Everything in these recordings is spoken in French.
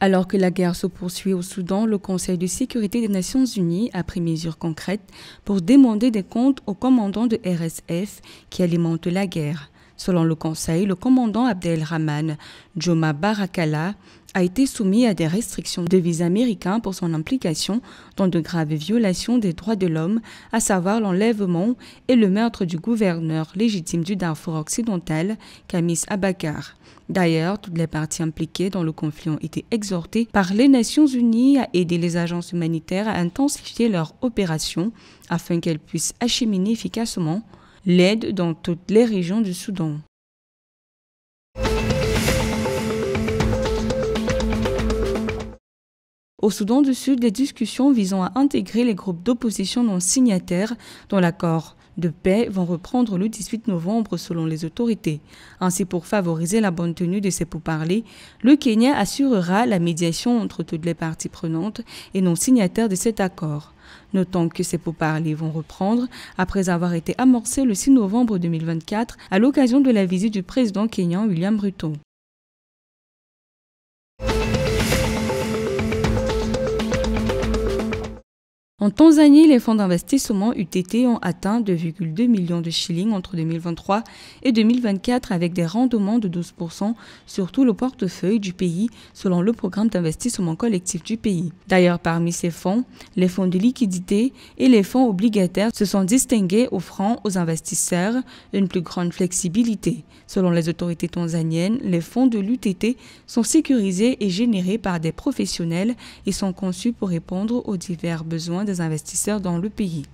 Alors que la guerre se poursuit au Soudan, le Conseil de sécurité des Nations Unies a pris mesures concrètes pour demander des comptes au commandant de RSF qui alimentent la guerre. Selon le Conseil, le commandant Abdel Rahman Joma Barakala a été soumis à des restrictions de visa américains pour son implication dans de graves violations des droits de l'homme, à savoir l'enlèvement et le meurtre du gouverneur légitime du Darfour occidental, Kamis Abakar. D'ailleurs, toutes les parties impliquées dans le conflit ont été exhortées par les Nations Unies à aider les agences humanitaires à intensifier leurs opérations afin qu'elles puissent acheminer efficacement l'aide dans toutes les régions du Soudan. Au Soudan du Sud, des discussions visant à intégrer les groupes d'opposition non signataires dans l'accord de paix vont reprendre le 18 novembre selon les autorités. Ainsi, pour favoriser la bonne tenue de ces pourparlers, le Kenya assurera la médiation entre toutes les parties prenantes et non signataires de cet accord. Notons que ces pourparlers vont reprendre après avoir été amorcés le 6 novembre 2024 à l'occasion de la visite du président kenyan William Ruto. En Tanzanie, les fonds d'investissement UTT ont atteint 2,2 millions de shillings entre 2023 et 2024 avec des rendements de 12% sur tout le portefeuille du pays selon le programme d'investissement collectif du pays. D'ailleurs, parmi ces fonds, les fonds de liquidité et les fonds obligataires se sont distingués offrant aux investisseurs une plus grande flexibilité. Selon les autorités tanzaniennes, les fonds de l'UTT sont sécurisés et générés par des professionnels et sont conçus pour répondre aux divers besoins des investisseurs dans le pays.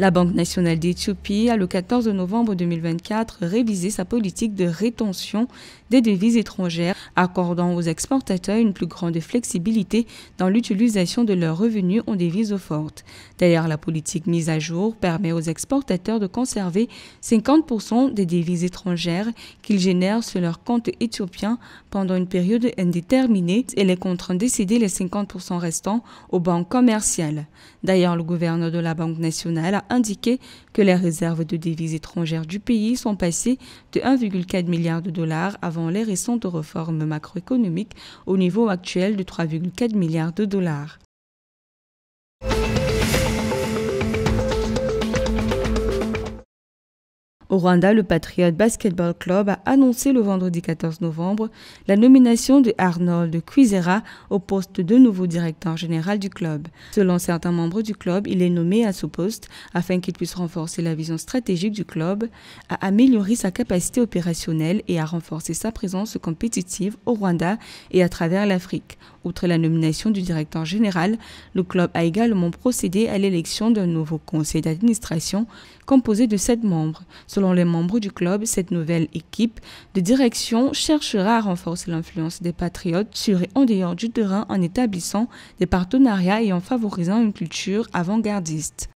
La Banque nationale d'Éthiopie a le 14 novembre 2024 révisé sa politique de rétention des devises étrangères, accordant aux exportateurs une plus grande flexibilité dans l'utilisation de leurs revenus en devises fortes. D'ailleurs, la politique mise à jour permet aux exportateurs de conserver 50% des devises étrangères qu'ils génèrent sur leur compte éthiopien pendant une période indéterminée et les contraintes décider les 50% restants aux banques commerciales. D'ailleurs, le gouverneur de la Banque nationale a indiqué que les réserves de devises étrangères du pays sont passées de 1,4 milliard de dollars avant les récentes réformes macroéconomiques au niveau actuel de 3,4 milliards de dollars. Au Rwanda, le Patriot Basketball Club a annoncé le vendredi 14 novembre la nomination de Arnold Cuisera au poste de nouveau directeur général du club. Selon certains membres du club, il est nommé à ce poste afin qu'il puisse renforcer la vision stratégique du club, à améliorer sa capacité opérationnelle et à renforcer sa présence compétitive au Rwanda et à travers l'Afrique. Outre la nomination du directeur général, le club a également procédé à l'élection d'un nouveau conseil d'administration composé de sept membres. Selon les membres du club, cette nouvelle équipe de direction cherchera à renforcer l'influence des patriotes sur et en dehors du terrain en établissant des partenariats et en favorisant une culture avant-gardiste.